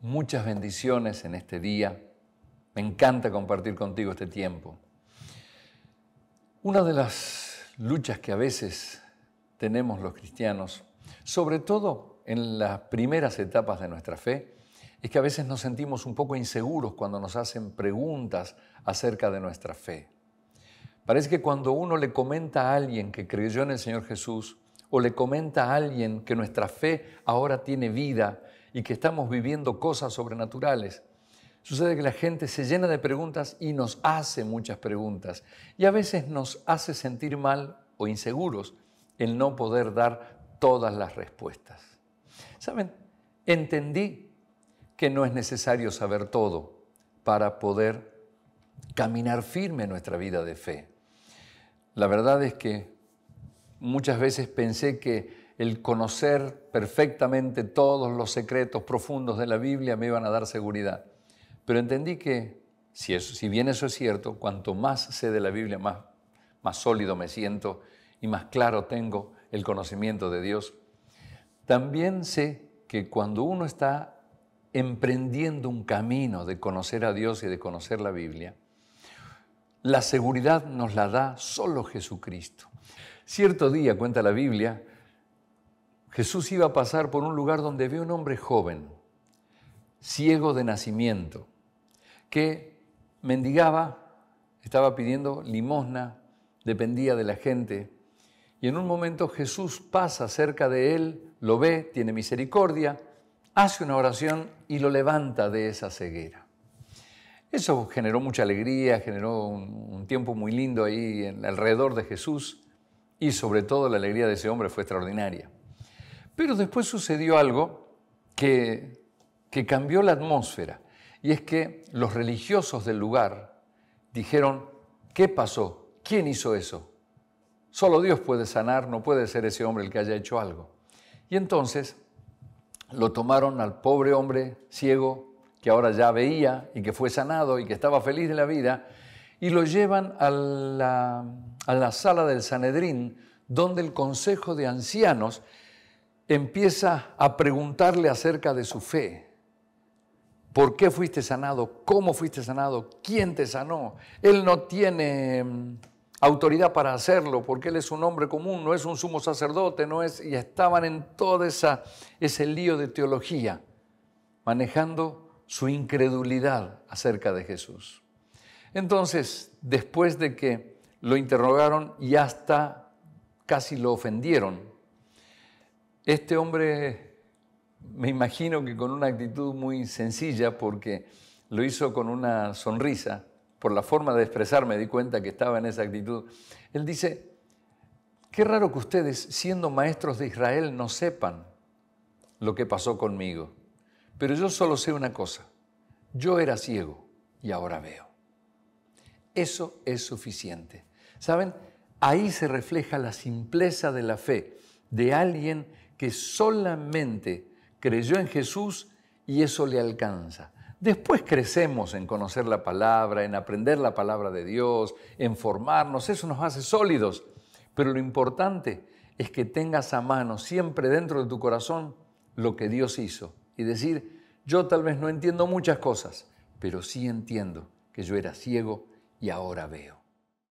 muchas bendiciones en este día. Me encanta compartir contigo este tiempo. Una de las luchas que a veces tenemos los cristianos, sobre todo en las primeras etapas de nuestra fe, es que a veces nos sentimos un poco inseguros cuando nos hacen preguntas acerca de nuestra fe. Parece que cuando uno le comenta a alguien que creyó en el Señor Jesús, o le comenta a alguien que nuestra fe ahora tiene vida, y que estamos viviendo cosas sobrenaturales. Sucede que la gente se llena de preguntas y nos hace muchas preguntas y a veces nos hace sentir mal o inseguros el no poder dar todas las respuestas. ¿Saben? Entendí que no es necesario saber todo para poder caminar firme en nuestra vida de fe. La verdad es que muchas veces pensé que el conocer perfectamente todos los secretos profundos de la Biblia me iban a dar seguridad. Pero entendí que, si, bien eso es cierto, cuanto más sé de la Biblia, más, más sólido me siento y más claro tengo el conocimiento de Dios. También sé que cuando uno está emprendiendo un camino de conocer a Dios y de conocer la Biblia, la seguridad nos la da solo Jesucristo. Cierto día, cuenta la Biblia, Jesús iba a pasar por un lugar donde ve un hombre joven, ciego de nacimiento, que mendigaba, estaba pidiendo limosna, dependía de la gente. Y en un momento Jesús pasa cerca de él, lo ve, tiene misericordia, hace una oración y lo levanta de esa ceguera. Eso generó mucha alegría, generó un, tiempo muy lindo ahí alrededor de Jesús y sobre todo la alegría de ese hombre fue extraordinaria. Pero después sucedió algo que, cambió la atmósfera, y es que los religiosos del lugar dijeron, ¿qué pasó? ¿Quién hizo eso? Solo Dios puede sanar, no puede ser ese hombre el que haya hecho algo. Y entonces lo tomaron al pobre hombre ciego que ahora ya veía y que fue sanado y que estaba feliz de la vida, y lo llevan a la, a la sala del Sanedrín, donde el Consejo de Ancianos empieza a preguntarle acerca de su fe. ¿Por qué fuiste sanado? ¿Cómo fuiste sanado? ¿Quién te sanó? Él no tiene mm, autoridad para hacerlo porque él es un hombre común, no es un sumo sacerdote, no es y estaban en todo esa, ese lío de teología manejando su incredulidad acerca de Jesús. Entonces, después de que lo interrogaron y hasta casi lo ofendieron este hombre, me imagino que con una actitud muy sencilla, porque lo hizo con una sonrisa, por la forma de expresar me di cuenta que estaba en esa actitud. Él dice, qué raro que ustedes, siendo maestros de Israel, no sepan lo que pasó conmigo. Pero yo solo sé una cosa, yo era ciego y ahora veo. Eso es suficiente. ¿Saben? Ahí se refleja la simpleza de la fe de alguien que solamente creyó en Jesús y eso le alcanza. Después crecemos en conocer la palabra, en aprender la palabra de Dios, en formarnos, eso nos hace sólidos. Pero lo importante es que tengas a mano siempre dentro de tu corazón lo que Dios hizo y decir, yo tal vez no entiendo muchas cosas, pero sí entiendo que yo era ciego y ahora veo.